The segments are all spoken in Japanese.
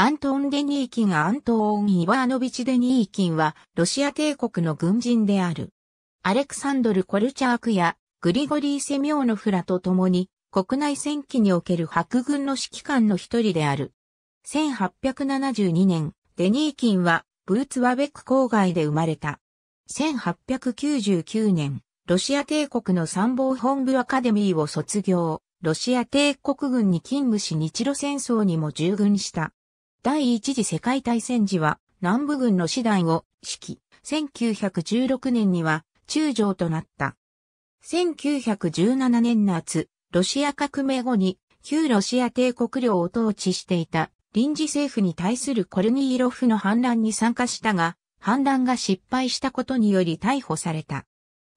アントン・デニーキン・アントーン・イワーノビチ・デニーキンは、ロシア帝国の軍人である。アレクサンドル・コルチャークや、グリゴリー・セミオノフラと共に、国内戦記における白軍の指揮官の一人である。1872年、デニーキンは、ブーツワベック郊外で生まれた。1899年、ロシア帝国の参謀本部アカデミーを卒業、ロシア帝国軍に勤務し日露戦争にも従軍した。第一次世界大戦時は南部軍の師団を指揮、1916年には中将となった。1917年夏、ロシア革命後に旧ロシア帝国領を統治していた臨時政府に対するコルニーロフの反乱に参加したが、反乱が失敗したことにより逮捕された。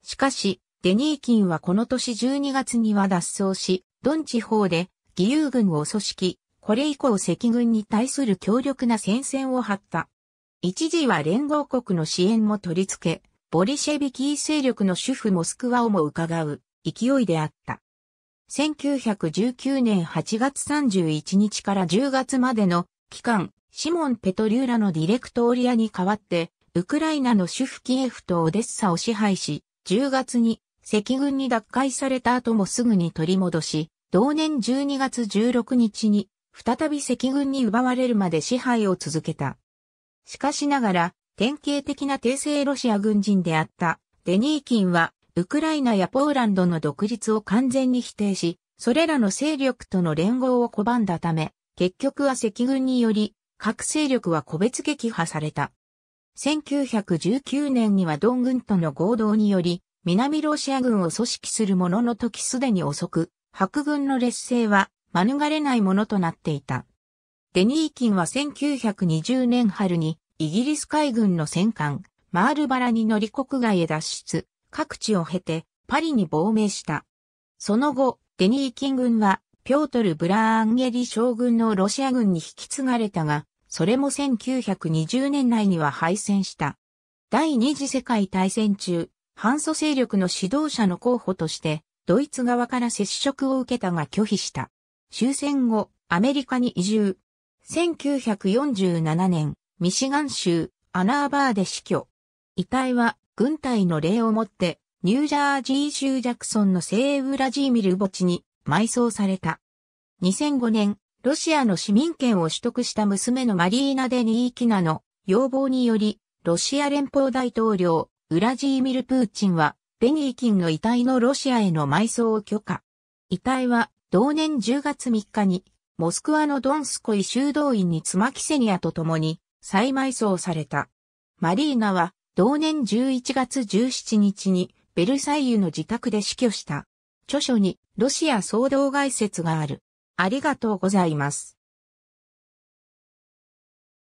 しかし、デニーキンはこの年12月には脱走し、ドン地方で義勇軍を組織、これ以降赤軍に対する強力な戦線を張った。一時は連合国の支援も取り付け、ボリシェビキー勢力の主婦モスクワをも伺う勢いであった。1919年8月31日から10月までの期間、シモン・ペトリューラのディレクトーリアに代わって、ウクライナの主婦キエフとオデッサを支配し、10月に赤軍に奪回された後もすぐに取り戻し、同年12月16日に再び赤軍に奪われるまで支配を続けた。しかしながら、典型的な帝政ロシア軍人であったデニーキンは、ウクライナやポーランドの独立を完全に否定し、それらの勢力との連合を拒んだため、結局は赤軍により、各勢力は個別撃破された。1919年にはドン軍との合同により、南ロシア軍を組織するものの時すでに遅く、白軍の劣勢は免れないものとなっていた。デニーキンは1920年春にイギリス海軍の戦艦マールバラに乗り国外へ脱出、各地を経てパリに亡命した。その後、デニーキン軍はピョートル・ブラーンゲリ将軍のロシア軍に引き継がれたが、それも1920年内には敗戦した。第二次世界大戦中、反蘇勢力の指導者の候補として、ドイツ側から接触を受けたが拒否した。終戦後、アメリカに移住。1947年、ミシガン州、アナーバーで死去。遺体は、軍隊の礼をもって、ニュージャージー州ジャクソンの聖ウラジーミル墓地に埋葬された。2005年、ロシアの市民権を取得した娘のマリーナ・デニーキナの要望により、ロシア連邦大統領、ウラジーミル・プーチンは、デニーキンの遺体のロシアへの埋葬を許可。遺体は同年10月3日に、モスクワのドンスコイ修道院に妻キセニアと共に再埋葬された。マリーナは同年11月17日にベルサイユの自宅で死去した。著書にロシア総動外説がある。ありがとうございます。